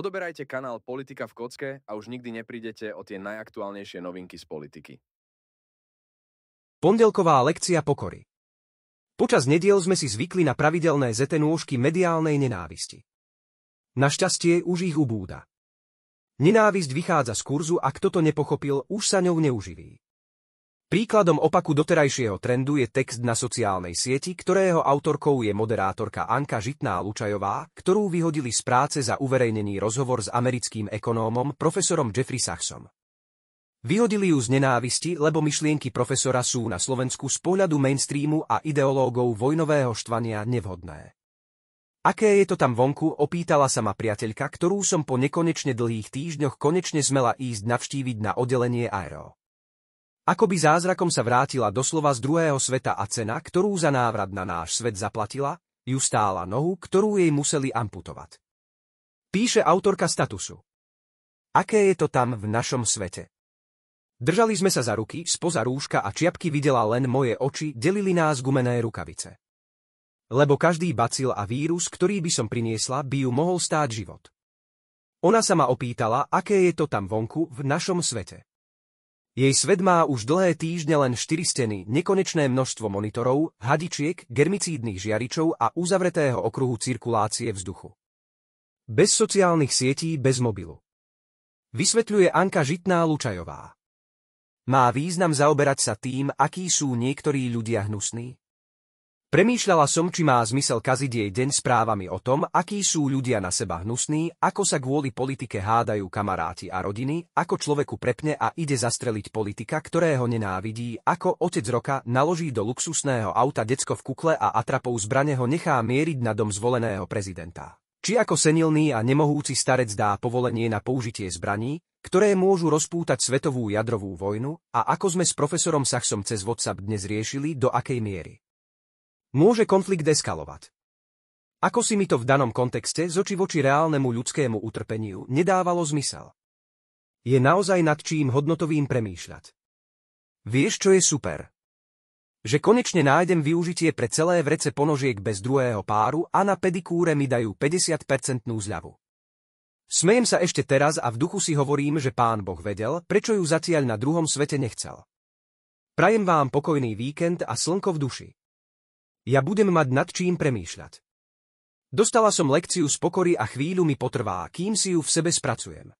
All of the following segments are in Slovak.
Odoberajte kanál Politika v kocke a už nikdy neprídete o tie najaktuálnejšie novinky z politiky. Pondelková lekcia pokory Počas nediel sme si zvykli na pravidelné zetenôžky mediálnej nenávisti. Našťastie už ich ubúda. Nenávisť vychádza z kurzu a kto to nepochopil, už sa ňou neuživí. Príkladom opaku doterajšieho trendu je text na sociálnej sieti, ktorého autorkou je moderátorka Anka Žitná Lučajová, ktorú vyhodili z práce za uverejnený rozhovor s americkým ekonómom profesorom Jeffrey Sachsom. Vyhodili ju z nenávisti, lebo myšlienky profesora sú na Slovensku z pohľadu mainstreamu a ideológov vojnového štvania nevhodné. Aké je to tam vonku, opýtala sa ma priateľka, ktorú som po nekonečne dlhých týždňoch konečne zmela ísť navštíviť na oddelenie aero. Ako by zázrakom sa vrátila doslova z druhého sveta a cena, ktorú za návrat na náš svet zaplatila, ju stála nohu, ktorú jej museli amputovať. Píše autorka statusu. Aké je to tam v našom svete? Držali sme sa za ruky, spoza rúška a čiapky videla len moje oči, delili nás gumené rukavice. Lebo každý bacil a vírus, ktorý by som priniesla, by ju mohol stáť život. Ona sa ma opýtala, aké je to tam vonku, v našom svete. Jej svet má už dlhé týždne len štyri steny, nekonečné množstvo monitorov, hadičiek, germicídnych žiaričov a uzavretého okruhu cirkulácie vzduchu. Bez sociálnych sietí, bez mobilu. Vysvetľuje Anka Žitná Lučajová. Má význam zaoberať sa tým, akí sú niektorí ľudia hnusní? Premýšľala som, či má zmysel kaziť jej deň správami o tom, akí sú ľudia na seba hnusní, ako sa kvôli politike hádajú kamaráti a rodiny, ako človeku prepne a ide zastreliť politika, ktorého nenávidí, ako otec roka naloží do luxusného auta decko v kukle a atrapou zbrane ho nechá mieriť na dom zvoleného prezidenta. Či ako senilný a nemohúci starec dá povolenie na použitie zbraní, ktoré môžu rozpútať svetovú jadrovú vojnu a ako sme s profesorom Sachsom cez WhatsApp dnes riešili, do akej miery. Môže konflikt eskalovať. Ako si mi to v danom kontexte z oči voči reálnemu ľudskému utrpeniu nedávalo zmysel. Je naozaj nad čím hodnotovým premýšľať. Vieš, čo je super? Že konečne nájdem využitie pre celé vrece ponožiek bez druhého páru a na pedikúre mi dajú 50% zľavu. Smejem sa ešte teraz a v duchu si hovorím, že pán Boh vedel, prečo ju zatiaľ na druhom svete nechcel. Prajem vám pokojný víkend a slnko v duši. Ja budem mať nad čím premýšľať. Dostala som lekciu z pokory a chvíľu mi potrvá, kým si ju v sebe spracujem.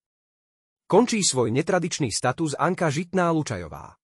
Končí svoj netradičný status Anka Žitná Lučajová.